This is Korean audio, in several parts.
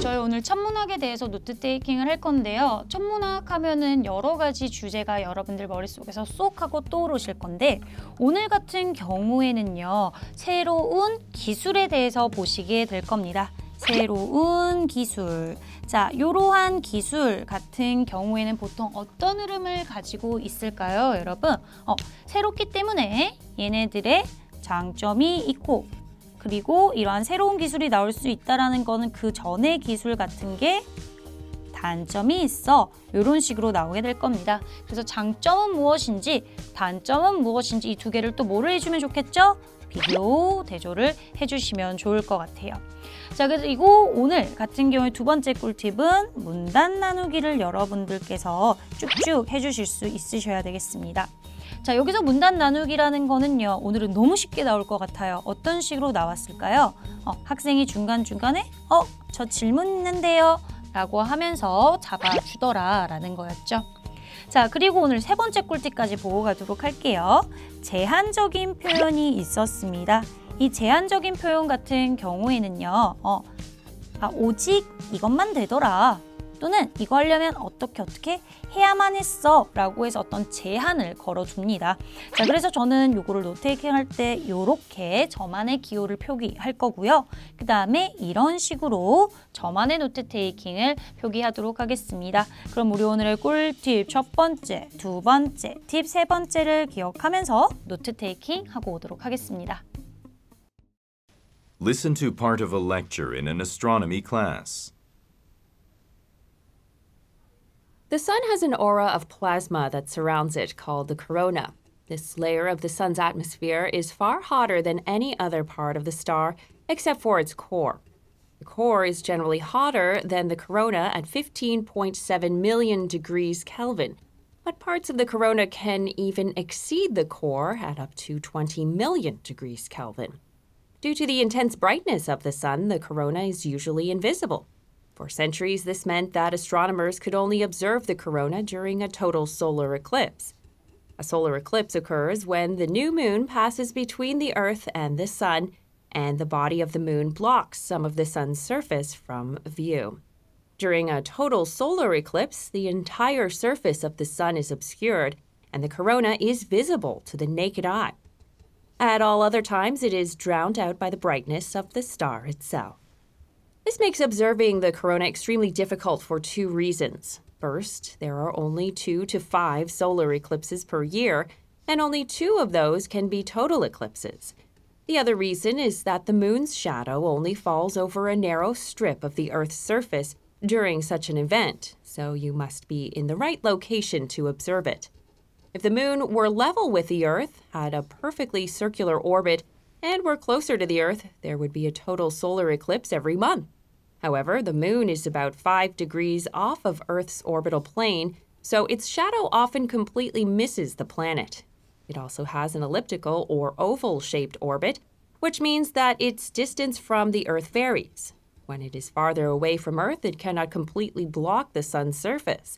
저희 오늘 천문학에 대해서 노트 테이킹을 할 건데요. 천문학 하면은 여러 가지 주제가 여러분들 머릿속에서 쏙 하고 떠오르실 건데 오늘 같은 경우에는요. 새로운 기술에 대해서 보시게 될 겁니다. 새로운 기술. 자, 이러한 기술 같은 경우에는 보통 어떤 흐름을 가지고 있을까요, 여러분? 어, 새롭기 때문에 얘네들의 장점이 있고 그리고 이러한 새로운 기술이 나올 수 있다라는 거는 그전에 기술 같은 게 단점이 있어 이런 식으로 나오게 될 겁니다. 그래서 장점은 무엇인지 단점은 무엇인지 이 두 개를 또 뭐를 해주면 좋겠죠? 비교 대조를 해주시면 좋을 것 같아요. 자 그리고 오늘 같은 경우에 두 번째 꿀팁은 문단 나누기를 여러분들께서 쭉쭉 해주실 수 있으셔야 되겠습니다. 자 여기서 문단 나누기라는 거는요 오늘은 너무 쉽게 나올 것 같아요 어떤 식으로 나왔을까요? 어, 학생이 중간중간에 어? 저 질문 있는데요 라고 하면서 잡아주더라 라는 거였죠 자 그리고 오늘 세 번째 꿀팁까지 보고 가도록 할게요 제한적인 표현이 있었습니다 이 제한적인 표현 같은 경우에는요. 어, 아, 오직 이것만 되더라. 또는 이거 하려면 어떻게 어떻게 해야만 했어 라고 해서 어떤 제한을 걸어줍니다. 자 그래서 저는 요거를 노테이킹 할때 요렇게 저만의 기호를 표기할 거고요. 그 다음에 이런 식으로 저만의 노트테이킹을 표기하도록 하겠습니다. 그럼 우리 오늘의 꿀팁 첫 번째, 두 번째, 팁 세 번째를 기억하면서 노트테이킹 하고 오도록 하겠습니다. Listen to part of a lecture in an astronomy class. The sun has an aura of plasma that surrounds it called the corona. This layer of the sun's atmosphere is far hotter than any other part of the star, except for its core. The core is generally hotter than the corona at 15.7 million degrees Kelvin, but parts of the corona can even exceed the core at up to 20 million degrees Kelvin. Due to the intense brightness of the sun, the corona is usually invisible. For centuries, this meant that astronomers could only observe the corona during a total solar eclipse. A solar eclipse occurs when the new moon passes between the Earth and the sun, and the body of the moon blocks some of the sun's surface from view. During a total solar eclipse, the entire surface of the sun is obscured, and the corona is visible to the naked eye. At all other times, it is drowned out by the brightness of the star itself. This makes observing the corona extremely difficult for two reasons. First, there are only two to five solar eclipses per year, and only two of those can be total eclipses. The other reason is that the moon's shadow only falls over a narrow strip of the Earth's surface during such an event, so you must be in the right location to observe it. If the moon were level with the Earth, had a perfectly circular orbit, and were closer to the Earth, there would be a total solar eclipse every month. However, the moon is about 5 degrees off of Earth's orbital plane, so its shadow often completely misses the planet. It also has an elliptical or oval shaped orbit, which means that its distance from the Earth varies. When it is farther away from Earth, it cannot completely block the sun's surface.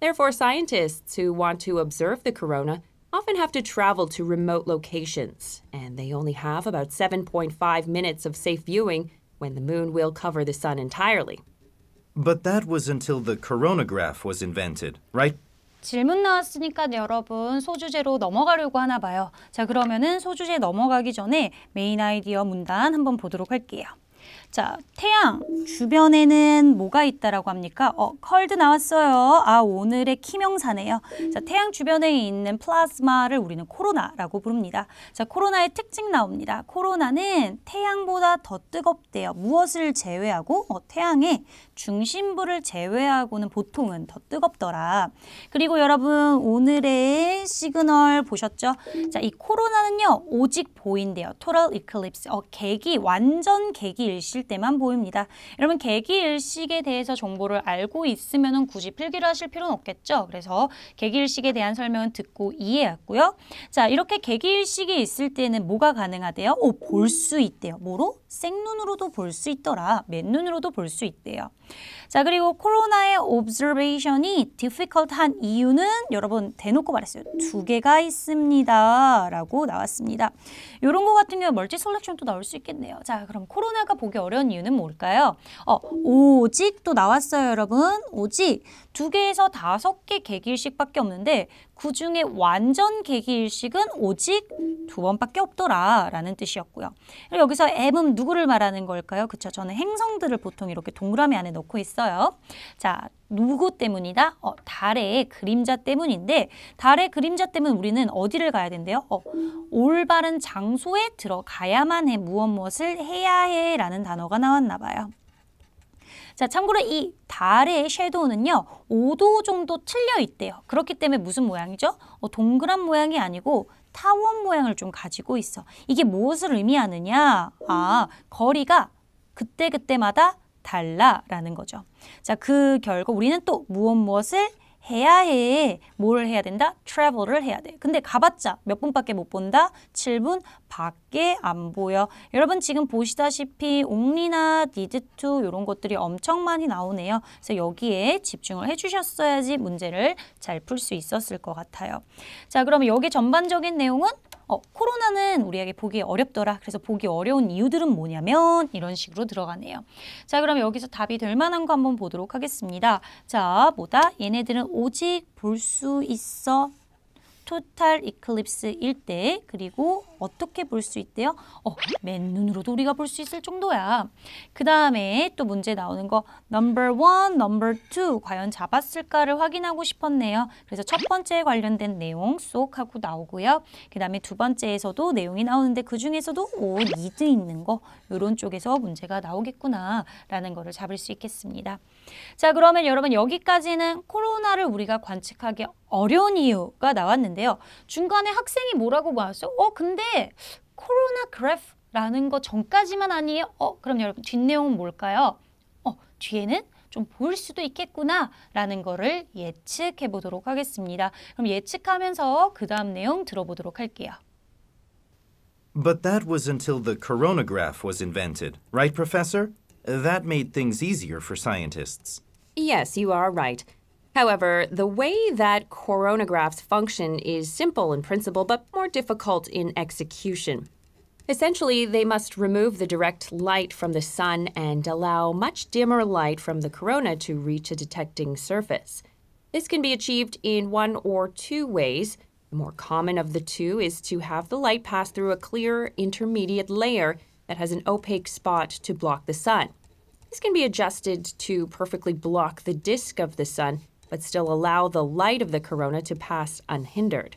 Therefore, scientists who want to observe the corona often have to travel to remote locations, and they only have about 7.5 minutes of safe viewing when the moon will cover the sun entirely. But that was until the coronagraph was invented, right? 질문 나왔으니까 여러분 소주제로 넘어가려고 하나 봐요. 자, 그러면은 소주제 넘어가기 전에 메인 아이디어 문단 한번 보도록 할게요. 자, 태양 주변에는 뭐가 있다라고 합니까? 어, 컬드 나왔어요. 아, 오늘의 키명사네요. 자, 태양 주변에 있는 플라즈마를 우리는 코로나라고 부릅니다. 자, 코로나의 특징 나옵니다. 코로나는 태양보다 더 뜨겁대요. 무엇을 제외하고 어, 태양의 중심부를 제외하고는 보통은 더 뜨겁더라. 그리고 여러분 오늘의 시그널 보셨죠? 자, 이 코로나는요. 오직 보인대요. 토럴 이클립스. 어, 계기 완전 계기 일시 있을 때만 보입니다. 여러분 개기일식에 대해서 정보를 알고 있으면 굳이 필기를 하실 필요는 없겠죠. 그래서 개기일식에 대한 설명은 듣고 이해했고요. 자 이렇게 개기일식이 있을 때는 뭐가 가능하대요? 오, 볼수 있대요. 뭐로? 생눈으로도 볼 수 있더라. 맨눈으로도 볼 수 있대요. 자 그리고 코로나의 observation이 difficult한 이유는 여러분 대놓고 말했어요. 두 개가 있습니다. 라고 나왔습니다. 이런 거 같은 경우 멀티 셀렉션도 나올 수 있겠네요. 자 그럼 코로나가 보기 어려운 어려운 이유는 뭘까요? 어, 오직 또 나왔어요, 여러분. 오직 두 개에서 다섯 개 개길씩밖에 없는데 그 중에 완전 개기일식은 오직 두 번밖에 없더라라는 뜻이었고요. 여기서 M은 누구를 말하는 걸까요? 그쵸, 저는 행성들을 보통 이렇게 동그라미 안에 넣고 있어요. 자, 누구 때문이다? 어, 달의 그림자 때문인데 달의 그림자 때문 우리는 어디를 가야 된대요? 어, 올바른 장소에 들어가야만 해 무엇 무엇을 해야 해라는 단어가 나왔나 봐요. 자, 참고로 이 달의 섀도우는요. 5도 정도 틀려 있대요. 그렇기 때문에 무슨 모양이죠? 어, 동그란 모양이 아니고 타원 모양을 좀 가지고 있어. 이게 무엇을 의미하느냐? 아, 거리가 그때그때마다 달라라는 거죠. 자, 그 결과 우리는 또 무엇 무엇을 해야 해. 뭘 해야 된다? travel을 해야 돼. 근데 가봤자 몇 분밖에 못 본다? 7분 밖에 안 보여. 여러분 지금 보시다시피 only나 need to 이런 것들이 엄청 많이 나오네요. 그래서 여기에 집중을 해주셨어야지 문제를 잘 풀 수 있었을 것 같아요. 자, 그럼 여기 전반적인 내용은 어, 코로나는 우리에게 보기 어렵더라. 그래서 보기 어려운 이유들은 뭐냐면 이런 식으로 들어가네요. 자, 그럼 여기서 답이 될 만한 거 한번 보도록 하겠습니다. 자, 뭐다? 얘네들은 오직 볼 수 있어 토탈 이클립스일 때 그리고 어떻게 볼 수 있대요? 어, 맨눈으로도 우리가 볼 수 있을 정도야. 그 다음에 또 문제 나오는 거 넘버 원, 넘버 투 과연 잡았을까를 확인하고 싶었네요. 그래서 첫 번째에 관련된 내용 쏙 하고 나오고요. 그 다음에 두 번째에서도 내용이 나오는데 그 중에서도 오, 니드 있는 거 이런 쪽에서 문제가 나오겠구나 라는 거를 잡을 수 있겠습니다. 자 그러면 여러분 여기까지는 코로나를 우리가 관측하기 어려운 이유가 나왔는데요. 중간에 학생이 뭐라고 말했죠? 어, 근데 코로나 그래프라는 거 전까지만 아니에요? 어, 그럼 여러분 뒷내용은 뭘까요? 어, 뒤에는 좀 보일 수도 있겠구나라는 거를 예측해 보도록 하겠습니다. 그럼 예측하면서 그 다음 내용 들어보도록 할게요. But that was until the coronagraph was invented, right, Professor? That made things easier for scientists. Yes, you are right. However, the way that coronagraphs function is simple in principle, but more difficult in execution. Essentially, they must remove the direct light from the sun and allow much dimmer light from the corona to reach a detecting surface. This can be achieved in one or two ways. The more common of the two is to have the light pass through a clear intermediate layer that has an opaque spot to block the sun. This can be adjusted to perfectly block the disk of the sun, but still allow the light of the corona to pass unhindered.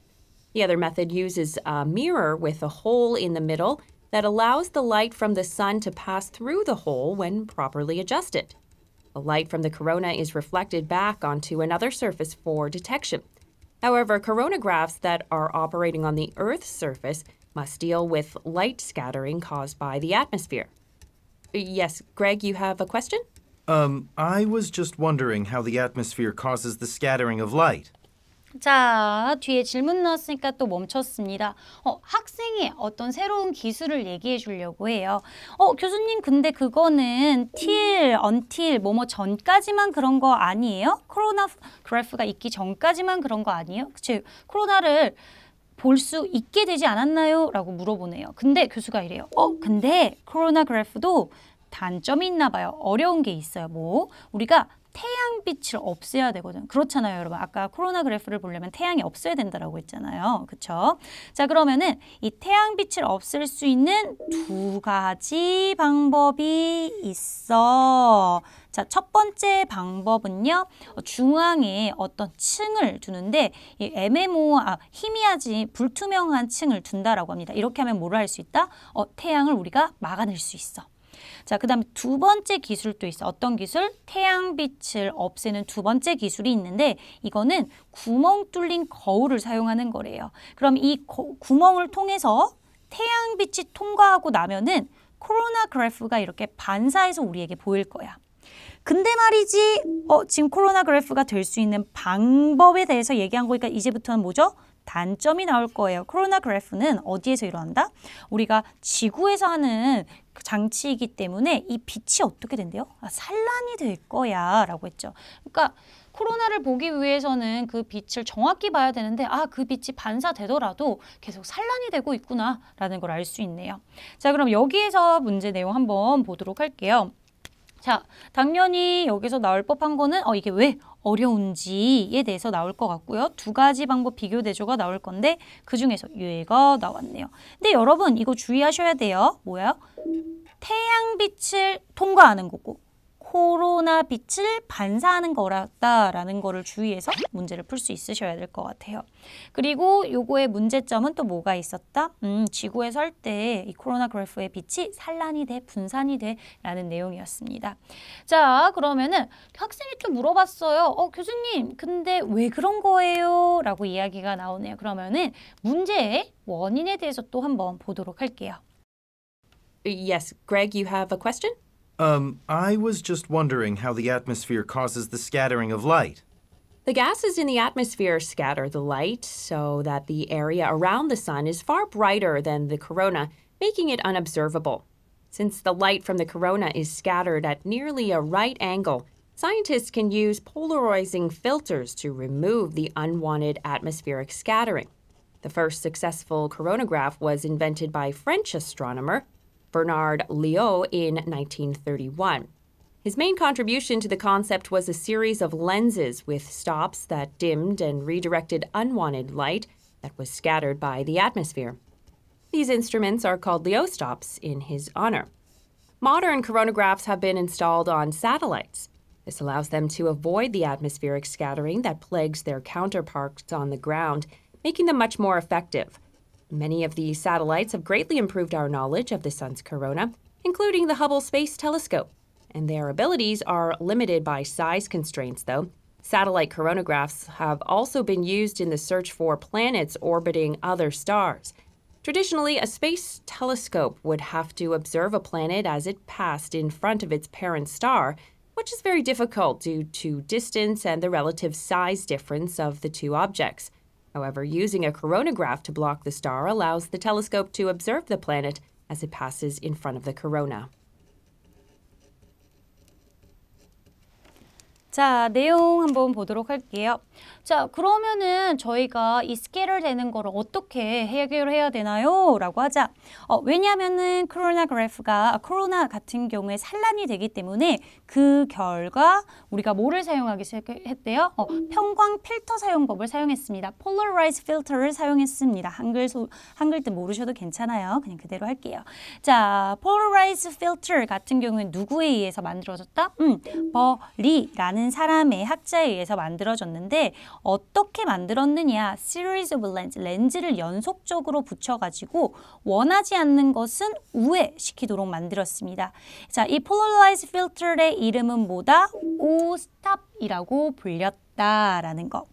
The other method uses a mirror with a hole in the middle that allows the light from the sun to pass through the hole when properly adjusted. The light from the corona is reflected back onto another surface for detection. However, coronagraphs that are operating on the Earth's surface must deal with light scattering caused by the atmosphere. Yes, Greg, you have a question? Um, I was just wondering how the atmosphere causes the scattering of light. 자, 뒤에 질문 넣었으니까 또 멈췄습니다. 어, 학생이 어떤 새로운 기술을 얘기해 주려고 해요. 어, 교수님 근데 그거는 till, until, 뭐뭐 전까지만 그런 거 아니에요? 코로나 그래프가 있기 전까지만 그런 거 아니에요? 그치, 코로나를 볼 수 있게 되지 않았나요? 라고 물어보네요. 근데 교수가 이래요. 어, 근데 코로나 그래프도 단점이 있나 봐요. 어려운 게 있어요. 뭐 우리가 태양빛을 없애야 되거든. 그렇잖아요, 여러분. 아까 코로나 그래프를 보려면 태양이 없어야 된다라고 했잖아요. 그렇죠? 자, 그러면은 이 태양빛을 없앨 수 있는 두 가지 방법이 있어. 자, 첫 번째 방법은요. 중앙에 어떤 층을 두는데 이 MMO 아, 희미하지 불투명한 층을 둔다라고 합니다. 이렇게 하면 뭐를 할 수 있다? 어, 태양을 우리가 막아낼 수 있어. 자, 그 다음에 두 번째 기술도 있어. 어떤 기술? 태양빛을 없애는 두 번째 기술이 있는데 이거는 구멍 뚫린 거울을 사용하는 거래요. 그럼 이 거, 구멍을 통해서 태양빛이 통과하고 나면은 코로나 그래프가 이렇게 반사해서 우리에게 보일 거야. 근데 말이지 어, 지금 코로나 그래프가 될 수 있는 방법에 대해서 얘기한 거니까 이제부터는 뭐죠? 단점이 나올 거예요. 코로나 그래프는 어디에서 일어난다? 우리가 지구에서 하는 장치이기 때문에 이 빛이 어떻게 된대요? 아, 산란이 될 거야 라고 했죠. 그러니까 코로나를 보기 위해서는 그 빛을 정확히 봐야 되는데 아 그 빛이 반사되더라도 계속 산란이 되고 있구나 라는 걸 알 수 있네요. 자 그럼 여기에서 문제 내용 한번 보도록 할게요. 자, 당연히 여기서 나올 법한 거는 어 이게 왜 어려운지에 대해서 나올 것 같고요. 두 가지 방법 비교 대조가 나올 건데 그중에서 얘가 나왔네요. 근데 여러분 이거 주의하셔야 돼요. 뭐야? 태양빛을 통과하는 거고 코로나 빛을 반사하는 거라다라는 거를 주의해서 문제를 풀 수 있으셔야 될 것 같아요. 그리고 요거의 문제점은 또 뭐가 있었다? 음, 지구에 설 때 이 코로나 그래프의 빛이 산란이 돼 분산이 돼라는 내용이었습니다. 자 그러면은 학생이 좀 물어봤어요. 어 교수님 근데 왜 그런 거예요? 라고 이야기가 나오네요. 그러면은 문제의 원인에 대해서 또 한번 보도록 할게요. Yes, Greg, you have a question? Um, I was just wondering how the atmosphere causes the scattering of light. The gases in the atmosphere scatter the light so that the area around the sun is far brighter than the corona, making it unobservable. Since the light from the corona is scattered at nearly a right angle, scientists can use polarizing filters to remove the unwanted atmospheric scattering. The first successful coronagraph was invented by French astronomer Bernard Leo in 1931. His main contribution to the concept was a series of lenses with stops that dimmed and redirected unwanted light that was scattered by the atmosphere. These instruments are called Leostops in his honor. Modern coronagraphs have been installed on satellites. This allows them to avoid the atmospheric scattering that plagues their counterparts on the ground, making them much more effective. Many of these satellites have greatly improved our knowledge of the Sun's corona, including the Hubble Space Telescope. And their abilities are limited by size constraints, though. Satellite coronagraphs have also been used in the search for planets orbiting other stars. Traditionally, a space telescope would have to observe a planet as it passed in front of its parent star, which is very difficult due to distance and the relative size difference of the two objects. However, using a coronagraph to block the star allows the telescope to observe the planet as it passes in front of the corona. 자, 내용 한번 보도록 할게요. 자, 그러면은 저희가 이 스케일 을 되는 거를 어떻게 해결해야 되나요? 라고 하자. 어, 왜냐면은 코로나 그래프가, 아, 코로나 같은 경우에 산란이 되기 때문에 그 결과 우리가 뭐를 사용하기 시작했대요? 어, 평광 필터 사용법을 사용했습니다. Polarize filter를 사용했습니다. 한글 소, 한글 뜻 모르셔도 괜찮아요. 그냥 그대로 할게요. 자, Polarize filter 같은 경우엔 누구에 의해서 만들어졌다? 음, 버리라는 많은 사람의 학자에 의해서 만들어졌는데 어떻게 만들었느냐 series of lens, 렌즈를 연속적으로 붙여가지고 원하지 않는 것은 우회시키도록 만들었습니다. 자, 이 polarized filter의 이름은 뭐다? O-stop이라고 불렸다라는 거.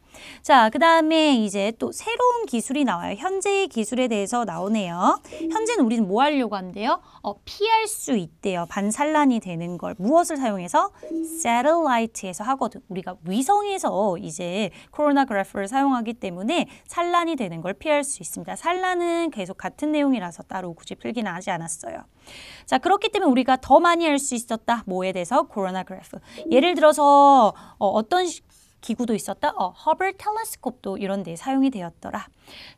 자, 그 다음에 이제 또 새로운 기술이 나와요. 현재의 기술에 대해서 나오네요. 현재는 우리는 뭐 하려고 한대요? 어, 피할 수 있대요. 반산란이 되는 걸 무엇을 사용해서? s a t 이트에서 하거든. 우리가 위성에서 이제 코로나그래프를 사용하기 때문에 산란이 되는 걸 피할 수 있습니다. 산란은 계속 같은 내용이라서 따로 굳이 풀기는 하지 않았어요. 자, 그렇기 때문에 우리가 더 많이 할 수 있었다. 뭐에 대해서? 코로나 그래프. 예를 들어서 어, 어떤 시, 기구도 있었다. 어, 허블 텔레스콥도 이런 데 사용이 되었더라.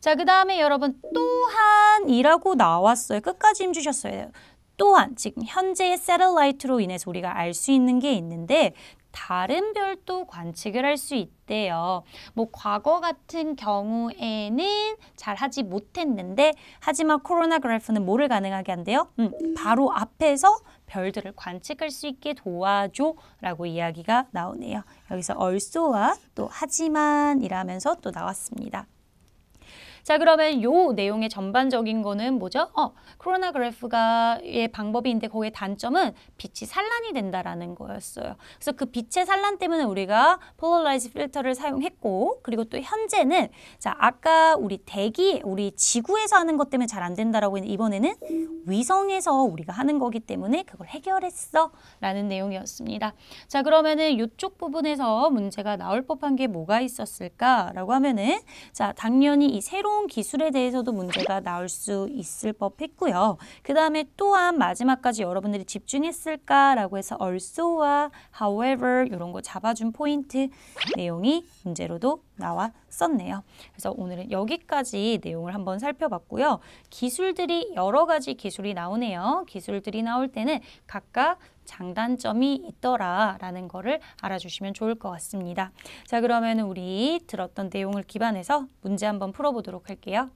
자, 그 다음에 여러분 또한이라고 나왔어요. 끝까지 힘주셨어요. 또한 지금 현재의 세럴라이트로 인해서 우리가 알 수 있는 게 있는데 다른 별도 관측을 할 수 있대요. 뭐 과거 같은 경우에는 잘 하지 못했는데 하지만 코로나 그래프는 뭐를 가능하게 한대요? 음, 바로 앞에서 별들을 관측할 수 있게 도와줘 라고 이야기가 나오네요. 여기서 얼쏘와 또 하지만이라면서 또 나왔습니다. 자 그러면 요 내용의 전반적인 거는 뭐죠? 어, 코로나 그래프가의 방법인데 거기에 단점은 빛이 산란이 된다라는 거였어요. 그래서 그 빛의 산란 때문에 우리가 폴라라이즈 필터를 사용했고 그리고 또 현재는 자 아까 우리 대기 우리 지구에서 하는 것 때문에 잘 안 된다라고 했는데 이번에는 위성에서 우리가 하는 거기 때문에 그걸 해결했어 라는 내용이었습니다. 자 그러면은 요쪽 부분에서 문제가 나올 법한 게 뭐가 있었을까라고 하면은 자 당연히 이새로 새로운 기술에 대해서도 문제가 나올 수 있을 법했고요. 그 다음에 또한 마지막까지 여러분들이 집중했을까라고 해서 also와 however 이런 거 잡아준 포인트 내용이 문제로도 나왔었네요. 그래서 오늘은 여기까지 내용을 한번 살펴봤고요. 기술들이 여러 가지 기술이 나오네요. 기술들이 나올 때는 각각 장단점이 있더라라는 거를 알아주시면 좋을 것 같습니다. 자, 그러면 우리 들었던 내용을 기반해서 문제 한번 풀어보도록 할게요.